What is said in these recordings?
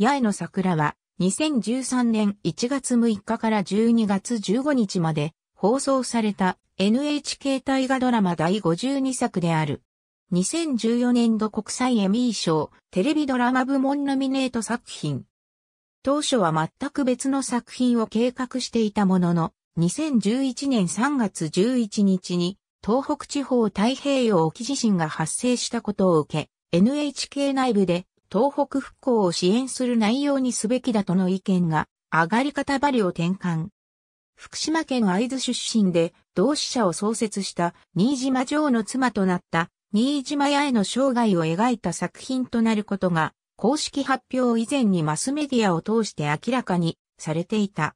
八重の桜は2013年1月6日から12月15日まで放送された NHK 大河ドラマ第52作である。2014年度国際エミー賞テレビドラマ部門ノミネート作品。当初は全く別の作品を計画していたものの、2011年3月11日に東北地方太平洋沖地震が発生したことを受け、NHK 内部で東北復興を支援する内容にすべきだとの意見が上がり方ばりを転換。福島県会津出身で同志社を創設した新島城の妻となった新島屋への生涯を描いた作品となることが公式発表以前にマスメディアを通して明らかにされていた。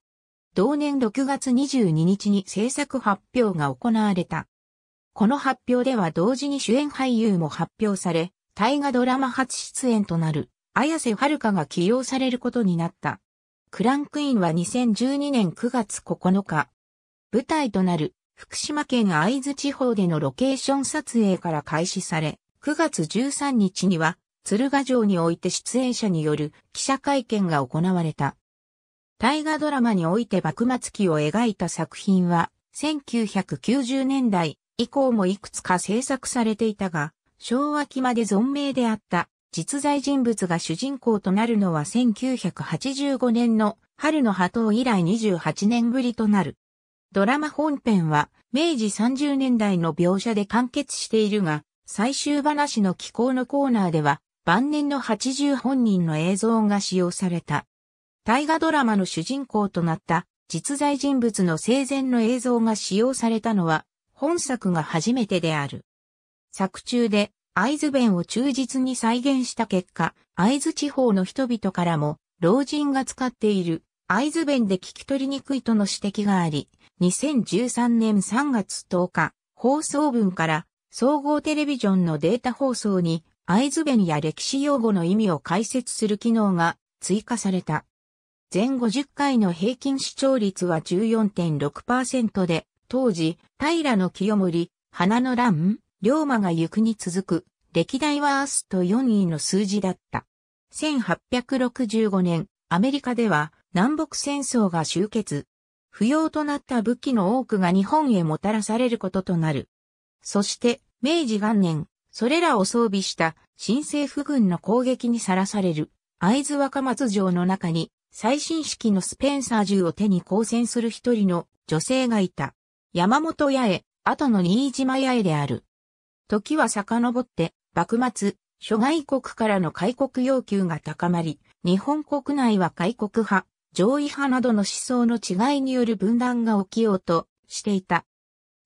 同年6月22日に制作発表が行われた。この発表では同時に主演俳優も発表され、大河ドラマ初出演となる、綾瀬はるかが起用されることになった。クランクインは2012年9月9日。舞台となる福島県会津地方でのロケーション撮影から開始され、9月13日には鶴ヶ城において出演者による記者会見が行われた。大河ドラマにおいて幕末期を描いた作品は1990年代以降もいくつか制作されていたが、昭和期まで存命であった実在人物が主人公となるのは1985年の春の波頭以来28年ぶりとなる。ドラマ本編は明治30年代の描写で完結しているが、最終話の寄稿のコーナーでは晩年の80本人の映像が使用された。大河ドラマの主人公となった実在人物の生前の映像が使用されたのは本作が初めてである。作中で会津弁を忠実に再現した結果、会津地方の人々からも、老人が使っている会津弁で聞き取りにくいとの指摘があり、2013年3月10日、放送分から総合テレビジョンのデータ放送に会津弁や歴史用語の意味を解説する機能が追加された。全50回の平均視聴率は14.6%で、当時、平清盛、花の乱、龍馬が行くに続く、歴代ワースト4位の数字だった。1865年、アメリカでは南北戦争が終結。不要となった武器の多くが日本へもたらされることとなる。そして、明治元年、それらを装備した新政府軍の攻撃にさらされる、会津若松城の中に、最新式のスペンサー銃を手に抗戦する一人の女性がいた。山本八重、後の新島八重である。時は遡って、幕末、諸外国からの開国要求が高まり、日本国内は開国派、上位派などの思想の違いによる分断が起きようとしていた。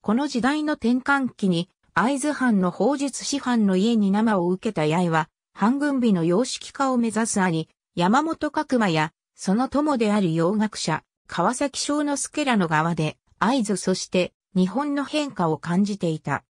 この時代の転換期に、会津藩の法術師範の家に生を受けた八重は、反軍備の様式化を目指す兄、山本角馬や、その友である洋学者、川崎正之助らの側で、合図そして日本の変化を感じていた。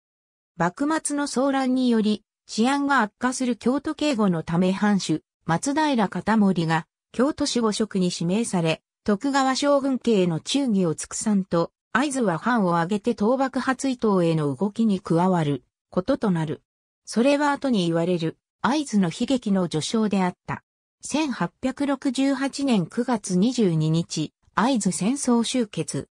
幕末の騒乱により、治安が悪化する京都警護のため藩主、松平片森が、京都市五職に指名され、徳川将軍家への忠義を尽くさんと、合図は藩を挙げて倒幕発意等への動きに加わる、こととなる。それは後に言われる、合図の悲劇の序章であった。1868年9月22日、合図戦争終結。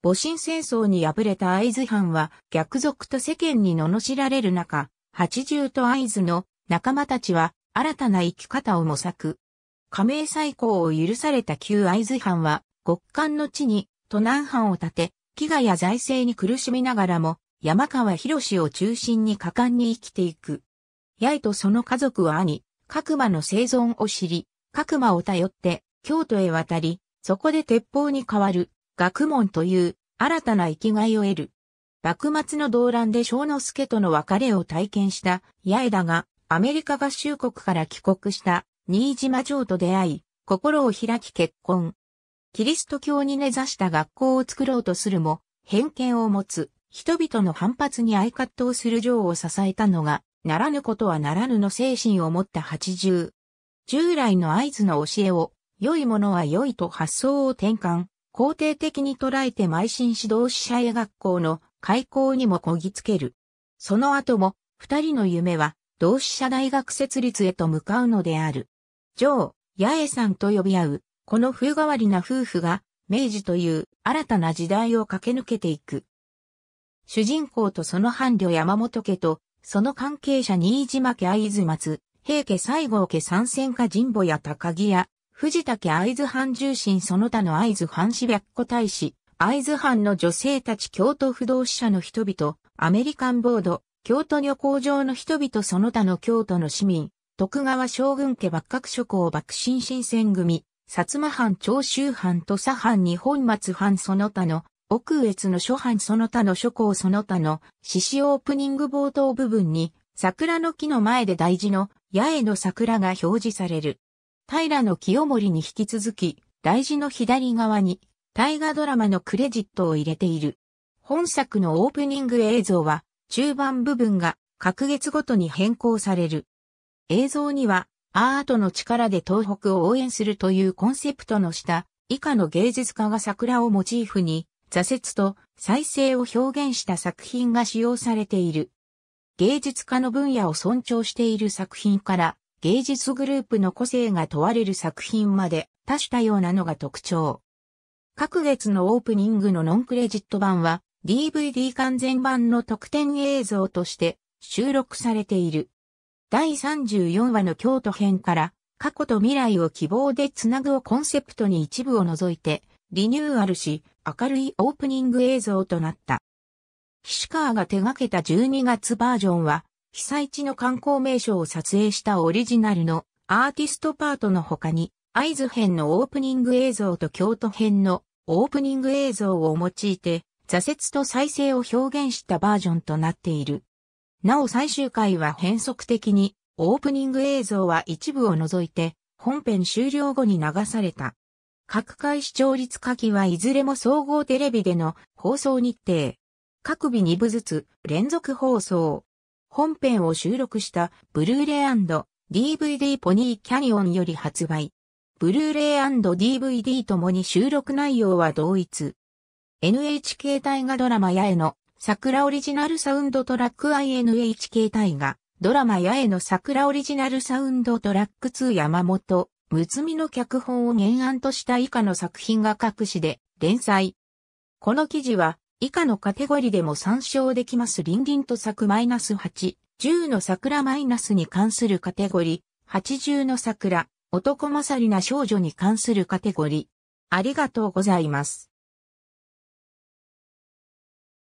戊辰戦争に敗れた会津藩は逆賊と世間に罵られる中、八重と会津の仲間たちは新たな生き方を模索。加盟再興を許された旧会津藩は極寒の地に都南藩を建て、飢餓や財政に苦しみながらも山川博を中心に果敢に生きていく。八重とその家族は兄、角馬の生存を知り、角馬を頼って京都へ渡り、そこで鉄砲に変わる学問という新たな生きがいを得る。幕末の動乱で小之助との別れを体験した八重田が、アメリカ合衆国から帰国した新島城と出会い、心を開き結婚。キリスト教に根ざした学校を作ろうとするも、偏見を持つ人々の反発に相葛藤する城を支えたのが、ならぬことはならぬの精神を持った八十。従来の合図の教えを、良いものは良いと発想を転換肯定的に捉えて邁進指導者へ学校の開校にもこぎつける。その後も、二人の夢は、同志社大学設立へと向かうのである。ジョー、八重さんと呼び合う、この風変わりな夫婦が、明治という新たな時代を駆け抜けていく。主人公とその伴侶山本家と、その関係者新島家藍津松、平家西郷家参戦家神保や高木屋、藤竹会津藩重臣その他の会津藩士白子大使、会津藩の女性たち京都不動者の人々、アメリカンボード、京都旅行場の人々その他の京都の市民、徳川将軍家幕閣諸侯幕臣新選組、薩摩藩長州藩土佐藩日本松藩その他の奥越の諸藩その他の諸侯その他の獅子オープニング冒頭部分に桜の木の前で大事の八重の桜が表示される。平の清盛に引き続き、大事の左側に、大河ドラマのクレジットを入れている。本作のオープニング映像は、中盤部分が、各月ごとに変更される。映像には、アートの力で東北を応援するというコンセプトの下、以下の芸術家が桜をモチーフに、挫折と再生を表現した作品が使用されている。芸術家の分野を尊重している作品から、芸術グループの個性が問われる作品まで多種多様なのが特徴。各月のオープニングのノンクレジット版は DVD 完全版の特典映像として収録されている。第34話の京都編から過去と未来を希望でつなぐをコンセプトに一部を除いてリニューアルし明るいオープニング映像となった。岸川が手掛けた12月バージョンは被災地の観光名所を撮影したオリジナルのアーティストパートの他に、合図編のオープニング映像と京都編のオープニング映像を用いて、挫折と再生を表現したバージョンとなっている。なお最終回は変則的に、オープニング映像は一部を除いて、本編終了後に流された。各回視聴率下記はいずれも総合テレビでの放送日程。各日2部ずつ連続放送。本編を収録したブルーレイ &DVD ポニーキャニオンより発売。ブルーレイ &DVD ともに収録内容は同一。NHK 大河ドラマや重の桜オリジナルサウンドトラック INHK 大河ドラマや重の桜オリジナルサウンドトラック2山本、むつみの脚本を原案とした以下の作品が各紙で連載。この記事は以下のカテゴリでも参照できます林林と作 -8、10の桜マイナスに関するカテゴリ、80の桜、男勝りな少女に関するカテゴリ。ありがとうございます。